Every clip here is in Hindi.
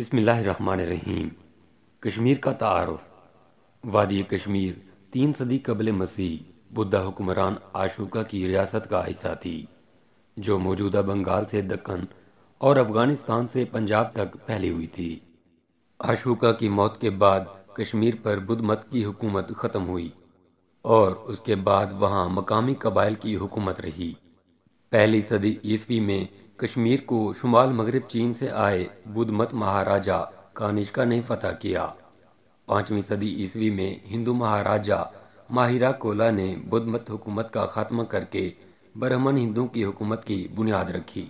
बिसमीम कश्मीर का तारफ़ वादी कश्मीर तीन सदी कबल मसीह बुद्धा हुक्मरान आशुका की रियासत का हिस्सा थी जो मौजूदा बंगाल से दक्कन और अफगानिस्तान से पंजाब तक फैली हुई थी आशुका की मौत के बाद कश्मीर पर बुद्ध मत की हुकूमत ख़त्म हुई और उसके बाद वहां मकामी कबाइल की हुकूमत रही पहली सदी ईस्वी में कश्मीर को शुमाल मगरब चीन से आए मत महाराजा कानिश्का ने फतह किया पांचवी सदी ईस्वी में हिंदू महाराजा माहिरा कोला ने मत हुकूमत का खात्मा करके ब्राह्मण हिंदुओं की हुकूमत की बुनियाद रखी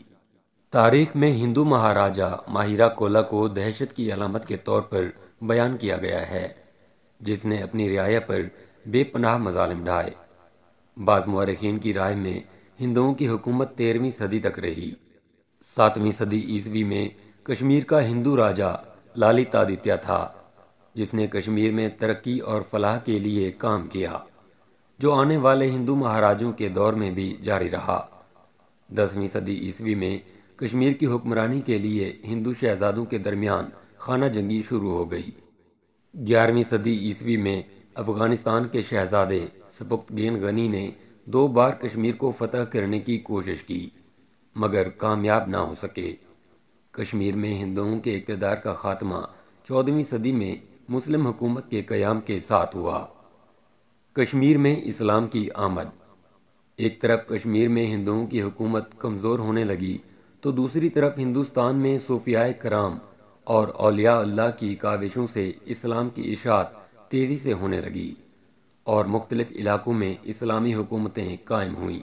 तारीख में हिंदू महाराजा माहिरा कोला को दहशत की अलामत के तौर पर बयान किया गया है जिसने अपनी रियाया पर बेपनाह मजालिम ढाए बाज मरखीन की राय में हिंदुओं की हुकूमत तेरहवीं सदी तक रही सातवीं सदी ईस्वी में कश्मीर का हिंदू राजा लालितादित्य था जिसने कश्मीर में तरक्की और फलाह के लिए काम किया जो आने वाले हिंदू महाराजों के दौर में भी जारी रहा दसवीं सदी ईस्वी में कश्मीर की हुक्मरानी के लिए हिंदू शहजादों के दरमियान खाना जंगी शुरू हो गई ग्यारहवीं सदी ईस्वी में अफगानिस्तान के शहजादे सपुक्त गेन गनी ने दो बार कश्मीर को फतह करने की कोशिश की मगर कामयाब ना हो सके कश्मीर में हिंदुओं के इकतदार का खात्मा चौदहवीं सदी में मुस्लिम हुकूमत के क़याम के साथ हुआ कश्मीर में इस्लाम की आमद एक तरफ कश्मीर में हिंदुओं की हुकूमत कमज़ोर होने लगी तो दूसरी तरफ हिंदुस्तान में सूफिया कराम और अलिया अल्लाह की काविशों से इस्लाम की इशात तेज़ी से होने लगी और मुख्तलिफ़ इलाकों में इस्लामी हुकूमतें कायम हुईं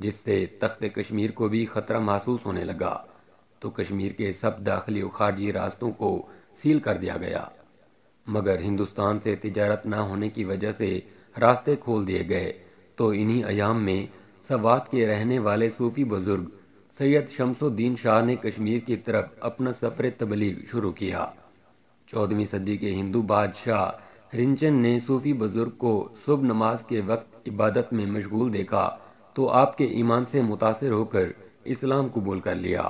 जिससे तख्त कश्मीर को भी खतरा महसूस होने लगा तो कश्मीर के सब दाखिली और खारजी रास्तों को सील कर दिया गया मगर हिंदुस्तान से तिजारत न होने की वजह से रास्ते खोल दिए गए तो इन्हीं अयाम में सवात के रहने वाले सूफी बुजुर्ग सैयद शमसुद्दीन शाह ने कश्मीर की तरफ अपना सफ़र तबलीग शुरू किया चौदहवीं सदी के हिंदू बादशाह रिंचन ने सूफी बुजुर्ग को सुबह नमाज के वक्त इबादत में मशगूल देखा तो आपके ईमान से मुतासर होकर इस्लाम कबूल कर लिया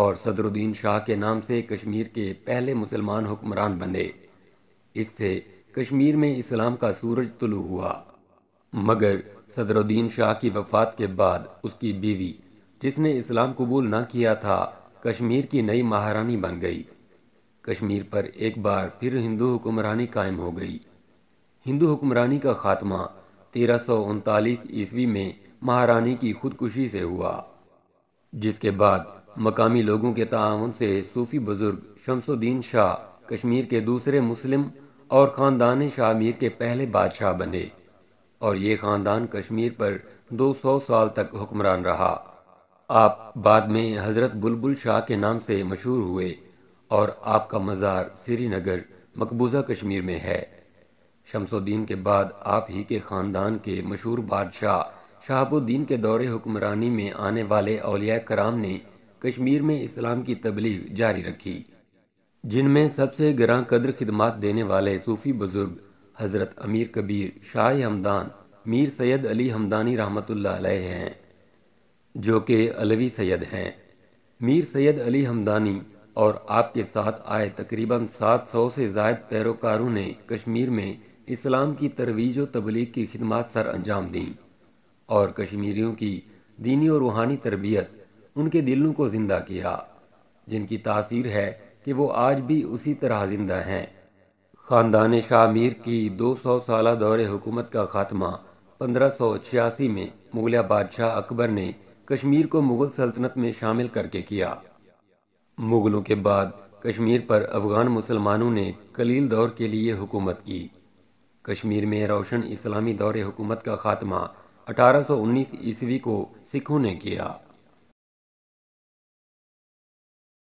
और सदरुद्दीन शाह के नाम से कश्मीर के पहले मुसलमान हुक्मरान बने इससे कश्मीर में इस्लाम का सूरज तुलू हुआ मगर सदरुद्दीन शाह की वफात के बाद उसकी बीवी जिसने इस्लाम कबूल ना किया था कश्मीर की नई महारानी बन गई कश्मीर पर एक बार फिर हिंदू हुक्मरानी कायम हो गई हिंदू हुक्मरानी का खात्मा तेरह ईस्वी में महारानी की खुदकुशी से हुआ जिसके बाद मकामी लोगों के ताउन से सूफी बुजुर्ग शमसुद्दीन शाह कश्मीर के दूसरे मुस्लिम और ख़ानदान शामीर के पहले बादशाह बने और ये ख़ानदान कश्मीर पर 200 साल तक हुक्मरान रहा आप बाद में हज़रत बुलबुल शाह के नाम से मशहूर हुए और आपका मज़ार श्रीनगर मकबूजा कश्मीर में है शमसुद्दीन के बाद आप ही के ख़ानदान के मशहूर बादशाह शहाबुद्दीन के दौरे हुक्मरानी में आने वाले अलिया कराम ने कश्मीर में इस्लाम की तबलीग जारी रखी जिनमें सबसे ग्रां कदर खिदमत देने वाले सूफ़ी बुज़ुर्ग हज़रत अमीर कबीर शाह हमदान मीर सैयद अली हमदानी रहमत हैं जो के अलवी सैयद हैं मीर सैयद अली हमदानी और आपके साथ आए तकरीबन 700 से जायद पैरोकारों ने कश्मीर में इस्लाम की तरवीज व तबलीग की खिदमत सर अंजाम दी और कश्मीरियों की दीनी और रूहानी तरबियत उनके दिलों को जिंदा किया जिनकी तासीर है कि वो आज भी उसी तरह जिंदा हैं ख़ानदान शाह मीर की 200 साल दौरे हुकूमत का खात्मा छियासी में मुगलिया बादशाह अकबर ने कश्मीर को मुगल सल्तनत में शामिल करके किया मुगलों के बाद कश्मीर पर अफगान मुसलमानों ने कलील दौर के लिए हुकूमत की कश्मीर में रोशन इस्लामी दौरे हुकूमत का खात्मा 1819 ईस्वी को सिखों ने किया